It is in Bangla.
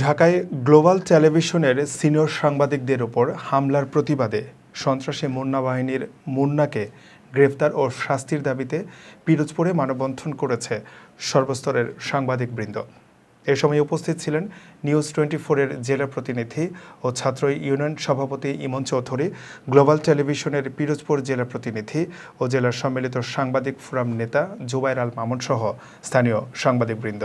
ঢাকায় গ্লোবাল টেলিভিশনের সিনিয়র সাংবাদিকদের ওপর হামলার প্রতিবাদে সন্ত্রাসী মুন্না বাহিনীর মুন্নাকে গ্রেফতার ও শাস্তির দাবিতে পিরোজপুরে মানববন্ধন করেছে সর্বস্তরের সাংবাদিকবৃন্দ এ সময় উপস্থিত ছিলেন নিউজ টোয়েন্টি ফোরের জেলা প্রতিনিধি ও ছাত্র ইউনিয়ন সভাপতি ইমন চৌধুরী গ্লোবাল টেলিভিশনের পিরোজপুর জেলা প্রতিনিধি ও জেলার সম্মিলিত সাংবাদিক ফোরাম নেতা জুবাইর আল মামুন সহ স্থানীয় সাংবাদিকবৃন্দ